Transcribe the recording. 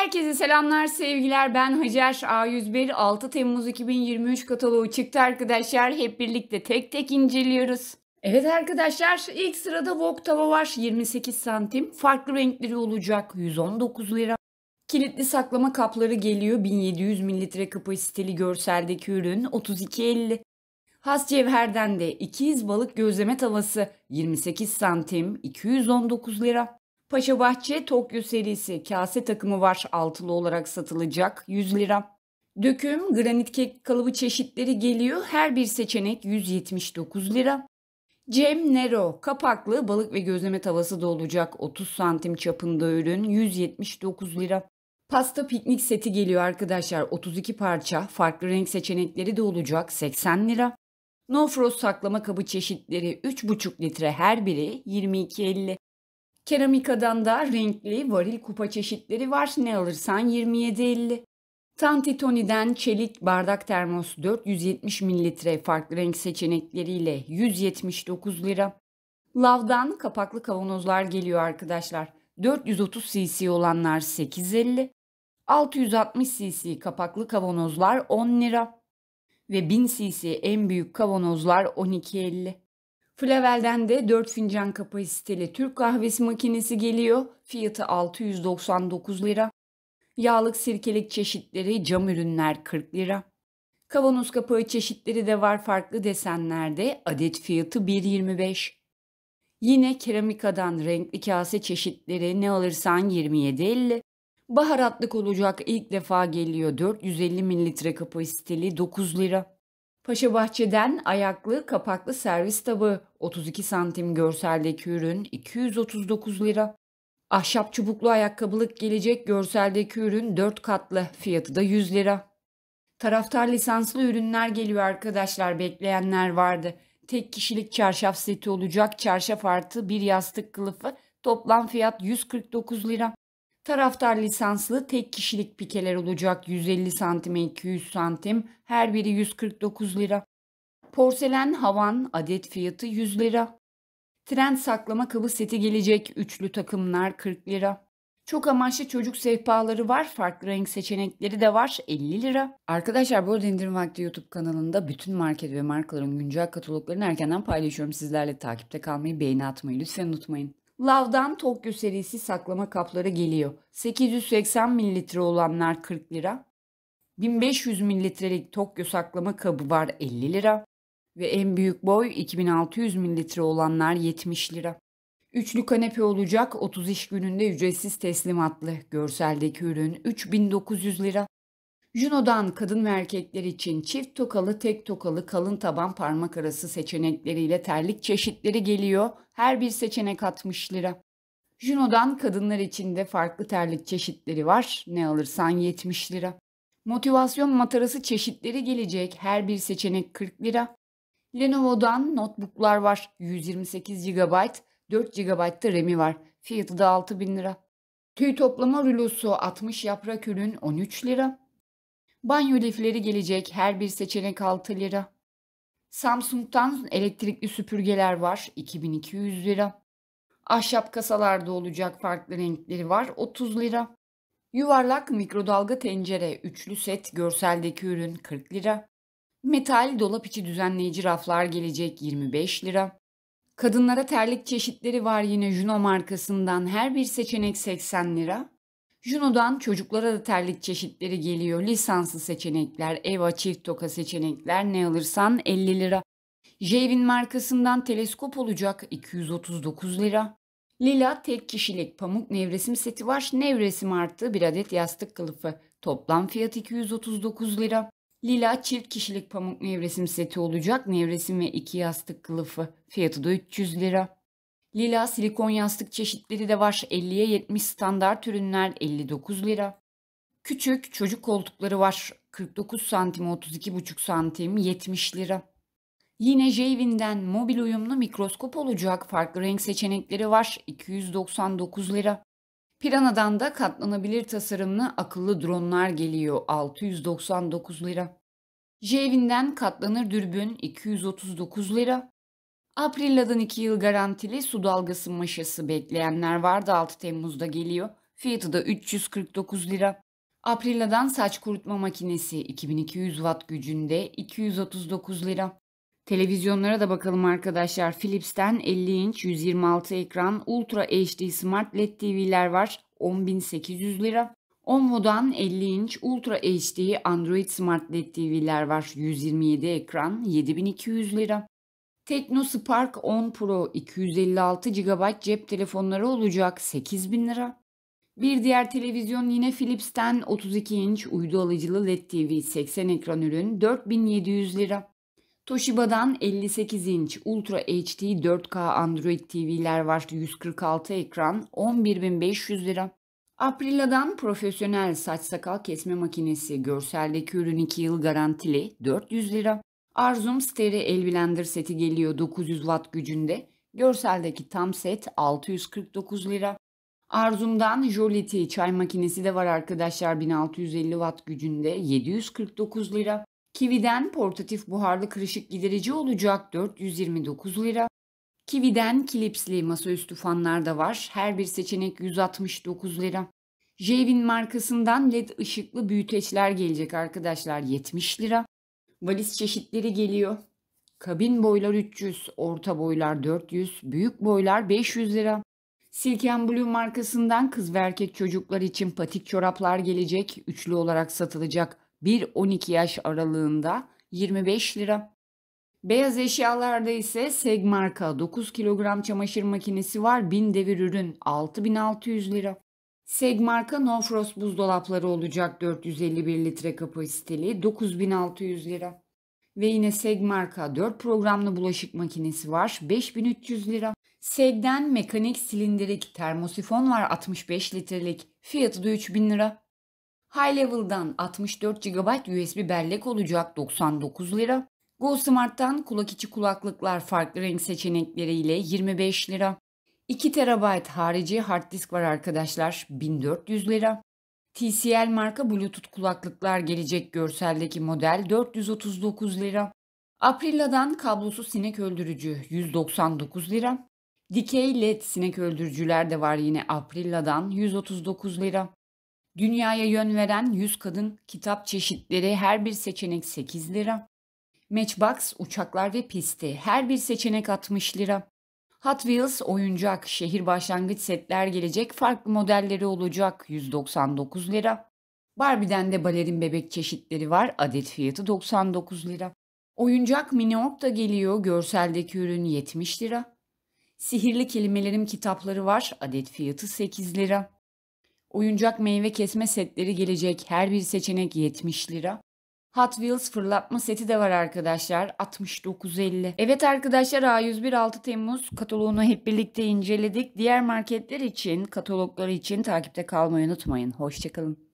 Herkese selamlar, sevgiler. Ben Hacer A101. 6 Temmuz 2023 kataloğu çıktı arkadaşlar. Hep birlikte tek tek inceliyoruz. Evet arkadaşlar ilk sırada Vogue tava var 28 santim. Farklı renkleri olacak 119 lira. Kilitli saklama kapları geliyor 1700 mililitre kapasiteli görseldeki ürün 32.50. Has cevherden de 200 balık gözleme tavası 28 santim 219 lira. Paşa Bahçe Tokyo serisi kase takımı var altılı olarak satılacak 100 lira. Döküm, granit kek kalıbı çeşitleri geliyor. Her bir seçenek 179 lira. Cem Nero kapaklı balık ve gözleme tavası da olacak 30 santim çapında ürün 179 lira. Pasta piknik seti geliyor arkadaşlar 32 parça farklı renk seçenekleri de olacak 80 lira. No Frost saklama kabı çeşitleri 3,5 litre her biri 22.50. Keramikadan da renkli varil kupa çeşitleri var. Ne alırsan 27.50. Tantitoni'den çelik bardak termos 470 ml farklı renk seçenekleriyle 179 lira. Lav'dan kapaklı kavanozlar geliyor arkadaşlar. 430 cc olanlar 8.50. 660 cc kapaklı kavanozlar 10 lira ve 1000 cc en büyük kavanozlar 12.50. Flavel'den de 4 fincan kapasiteli Türk kahvesi makinesi geliyor. Fiyatı 699 lira. Yağlık sirkelik çeşitleri cam ürünler 40 lira. Kavanoz kapağı çeşitleri de var farklı desenlerde. Adet fiyatı 1.25. Yine keramikadan renkli kase çeşitleri ne alırsan 27.50. Baharatlık olacak ilk defa geliyor 450 mililitre kapasiteli 9 lira. Paşa Bahçeden ayaklı kapaklı servis tabağı 32 santim görseldeki ürün 239 lira. Ahşap çubuklu ayakkabılık gelecek görseldeki ürün 4 katlı fiyatı da 100 lira. Taraftar lisanslı ürünler geliyor arkadaşlar bekleyenler vardı. Tek kişilik çarşaf seti olacak çarşaf artı bir yastık kılıfı toplam fiyat 149 lira. Taraftar lisanslı tek kişilik pikeler olacak 150 santime 200 santim her biri 149 lira. Porselen havan adet fiyatı 100 lira. Trend saklama kabı seti gelecek üçlü takımlar 40 lira. Çok amaçlı çocuk sehpaları var. Farklı renk seçenekleri de var. 50 lira. Arkadaşlar bu arada indirim vakti YouTube kanalında bütün market ve markaların güncel kataloglarını erkenden paylaşıyorum. Sizlerle takipte kalmayı, beğeni atmayı lütfen unutmayın. Lavdan Tokyo serisi saklama kapları geliyor. 880 mililitre olanlar 40 lira. 1500 mililitrelik Tokyo saklama kabı var 50 lira. Ve en büyük boy 2600 mililitre olanlar 70 lira. Üçlü kanepe olacak 30 iş gününde ücretsiz teslimatlı. Görseldeki ürün 3900 lira. Juno'dan kadın ve erkekler için çift tokalı, tek tokalı, kalın taban parmak arası seçenekleriyle terlik çeşitleri geliyor. Her bir seçenek 60 lira. Juno'dan kadınlar için de farklı terlik çeşitleri var. Ne alırsan 70 lira. Motivasyon matarası çeşitleri gelecek. Her bir seçenek 40 lira. Lenovo'dan notebooklar var. 128 GB, 4 GB da RAM'i var. Fiyatı da 6000 lira. Tüy toplama rulosu 60 yaprak ürün 13 lira. Banyo lifleri gelecek her bir seçenek 6 lira. Samsung'dan elektrikli süpürgeler var 2200 lira. Ahşap kasalarda olacak farklı renkleri var 30 lira. Yuvarlak mikrodalga tencere üçlü set görseldeki ürün 40 lira. Metal dolap içi düzenleyici raflar gelecek 25 lira. Kadınlara terlik çeşitleri var yine Juno markasından her bir seçenek 80 lira. Juno'dan çocuklara da terlik çeşitleri geliyor. Lisanslı seçenekler, Eva çift toka seçenekler ne alırsan 50 lira. Jevin markasından teleskop olacak 239 lira. Lila tek kişilik pamuk nevresim seti var. Nevresim artı bir adet yastık kılıfı. Toplam fiyat 239 lira. Lila çift kişilik pamuk nevresim seti olacak. Nevresim ve iki yastık kılıfı. Fiyatı da 300 lira. Lila silikon yastık çeşitleri de var. 50'ye 70 standart ürünler 59 lira. Küçük çocuk koltukları var. 49 santim 32,5 santim 70 lira. Yine Jeyvin'den mobil uyumlu mikroskop olacak farklı renk seçenekleri var. 299 lira. Pirana'dan da katlanabilir tasarımlı akıllı dronlar geliyor 699 lira. Jeyvin'den katlanır dürbün 239 lira. April'den 2 yıl garantili su dalgası maşası bekleyenler vardı 6 Temmuz'da geliyor. Fiyatı da 349 lira. Aprilla'dan saç kurutma makinesi 2200 watt gücünde 239 lira. Televizyonlara da bakalım arkadaşlar. Philips'ten 50 inç 126 ekran Ultra HD Smart LED TV'ler var 10800 lira. Onvo'dan 50 inç Ultra HD Android Smart LED TV'ler var 127 ekran 7200 lira. Tekno Spark 10 Pro 256 GB cep telefonları olacak 8000 lira. Bir diğer televizyon yine Philips'ten 32 inç uydu alıcılı LED TV 80 ekran ürün 4700 lira. Toshiba'dan 58 inç Ultra HD 4K Android TV'ler var 146 ekran 11500 lira. Aprila'dan profesyonel saç sakal kesme makinesi görseldeki ürün 2 yıl garantili 400 lira. Arzum Steri el seti geliyor 900 watt gücünde. Görseldeki tam set 649 lira. Arzum'dan Jolity çay makinesi de var arkadaşlar 1650 watt gücünde 749 lira. Kiwi'den portatif buharlı kırışık giderici olacak 429 lira. Kiwi'den kilipsli masaüstü fanlar da var. Her bir seçenek 169 lira. Jevin markasından led ışıklı büyüteçler gelecek arkadaşlar 70 lira. Valiz çeşitleri geliyor. Kabin boylar 300, orta boylar 400, büyük boylar 500 lira. Silken Blue markasından kız ve erkek çocuklar için patik çoraplar gelecek. Üçlü olarak satılacak 1-12 yaş aralığında 25 lira. Beyaz eşyalarda ise Seg marka 9 kilogram çamaşır makinesi var. 1000 devir ürün 6600 lira. Seg marka No Frost buzdolapları olacak 451 litre kapasiteli 9600 lira. Ve yine Seg marka 4 programlı bulaşık makinesi var 5300 lira. Seg'den mekanik silindirik termosifon var 65 litrelik fiyatı da 3000 lira. High Level'dan 64 GB USB bellek olacak 99 lira. GoSmart'tan kulak içi kulaklıklar farklı renk seçenekleriyle 25 lira. 2 TB harici hard disk var arkadaşlar 1400 lira. TCL marka Bluetooth kulaklıklar gelecek görseldeki model 439 lira. Aprilla'dan kablosuz sinek öldürücü 199 lira. Dikey LED sinek öldürücüler de var yine Aprilla'dan 139 lira. Dünyaya yön veren 100 kadın kitap çeşitleri her bir seçenek 8 lira. Matchbox uçaklar ve pisti her bir seçenek 60 lira. Hot Wheels oyuncak, şehir başlangıç setler gelecek, farklı modelleri olacak 199 lira. Barbie'den de balerin bebek çeşitleri var, adet fiyatı 99 lira. Oyuncak mini ork da geliyor, görseldeki ürün 70 lira. Sihirli kelimelerim kitapları var, adet fiyatı 8 lira. Oyuncak meyve kesme setleri gelecek, her bir seçenek 70 lira. Hot Wheels fırlatma seti de var arkadaşlar. 69.50. Evet arkadaşlar A101 6 Temmuz kataloğunu hep birlikte inceledik. Diğer marketler için, katalogları için takipte kalmayı unutmayın. Hoşçakalın.